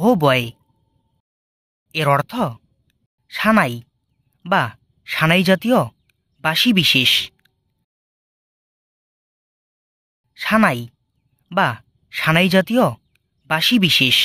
হো বয় এর অর্থ সানাই বা সানাই জাতীয় বাসি বিশেষ সানাই বা সানাই জাতীয় বাসি বিশেষ